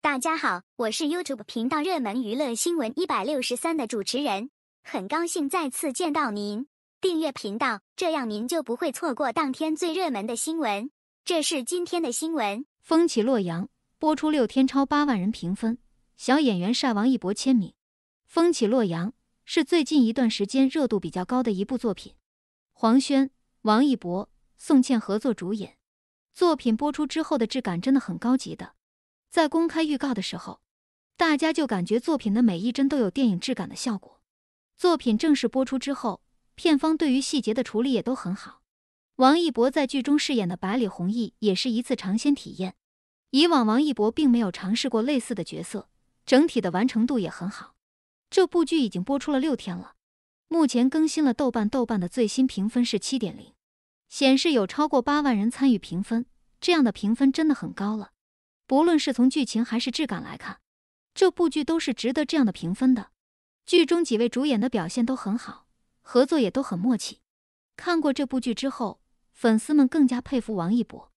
大家好，我是 YouTube 频道热门娱乐新闻一百六十三的主持人，很高兴再次见到您。订阅频道，这样您就不会错过当天最热门的新闻。这是今天的新闻，《风起洛阳》播出六天超八万人评分，小演员晒王一博签名。《风起洛阳》是最近一段时间热度比较高的一部作品，黄轩、王一博、宋茜合作主演，作品播出之后的质感真的很高级的。在公开预告的时候，大家就感觉作品的每一帧都有电影质感的效果。作品正式播出之后，片方对于细节的处理也都很好。王一博在剧中饰演的百里弘毅也是一次尝鲜体验。以往王一博并没有尝试过类似的角色，整体的完成度也很好。这部剧已经播出了六天了，目前更新了豆瓣，豆瓣的最新评分是七点零，显示有超过八万人参与评分，这样的评分真的很高了。不论是从剧情还是质感来看，这部剧都是值得这样的评分的。剧中几位主演的表现都很好，合作也都很默契。看过这部剧之后，粉丝们更加佩服王一博。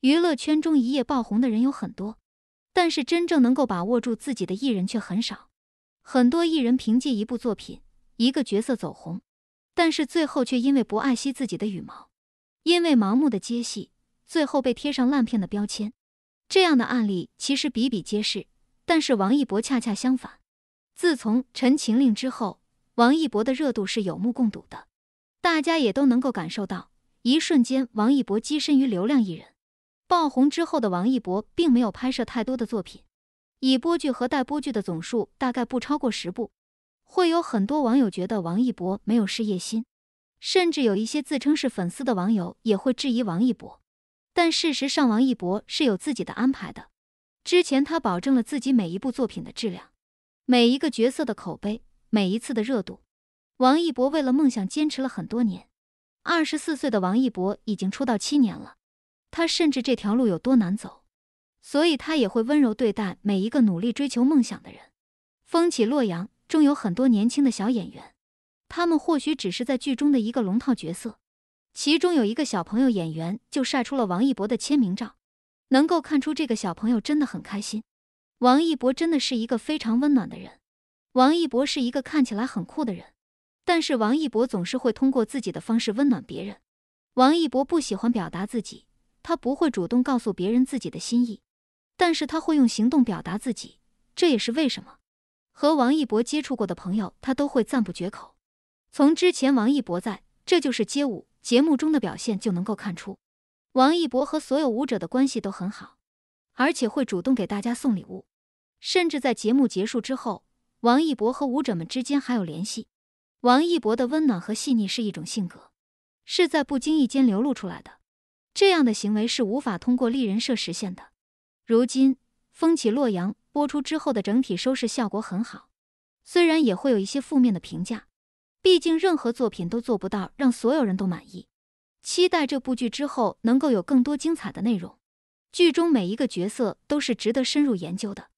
娱乐圈中一夜爆红的人有很多，但是真正能够把握住自己的艺人却很少。很多艺人凭借一部作品、一个角色走红，但是最后却因为不爱惜自己的羽毛，因为盲目的接戏，最后被贴上烂片的标签。这样的案例其实比比皆是，但是王一博恰恰相反。自从《陈情令》之后，王一博的热度是有目共睹的，大家也都能够感受到，一瞬间王一博跻身于流量艺人。爆红之后的王一博并没有拍摄太多的作品，以播剧和待播剧的总数大概不超过十部。会有很多网友觉得王一博没有事业心，甚至有一些自称是粉丝的网友也会质疑王一博。但事实上，王一博是有自己的安排的。之前他保证了自己每一部作品的质量，每一个角色的口碑，每一次的热度。王一博为了梦想坚持了很多年。二十四岁的王一博已经出道七年了，他甚至这条路有多难走，所以他也会温柔对待每一个努力追求梦想的人。风起洛阳中有很多年轻的小演员，他们或许只是在剧中的一个龙套角色。其中有一个小朋友演员就晒出了王一博的签名照，能够看出这个小朋友真的很开心。王一博真的是一个非常温暖的人。王一博是一个看起来很酷的人，但是王一博总是会通过自己的方式温暖别人。王一博不喜欢表达自己，他不会主动告诉别人自己的心意，但是他会用行动表达自己，这也是为什么和王一博接触过的朋友他都会赞不绝口。从之前王一博在《这就是街舞》。节目中的表现就能够看出，王一博和所有舞者的关系都很好，而且会主动给大家送礼物，甚至在节目结束之后，王一博和舞者们之间还有联系。王一博的温暖和细腻是一种性格，是在不经意间流露出来的，这样的行为是无法通过立人设实现的。如今《风起洛阳》播出之后的整体收视效果很好，虽然也会有一些负面的评价。毕竟，任何作品都做不到让所有人都满意。期待这部剧之后能够有更多精彩的内容，剧中每一个角色都是值得深入研究的。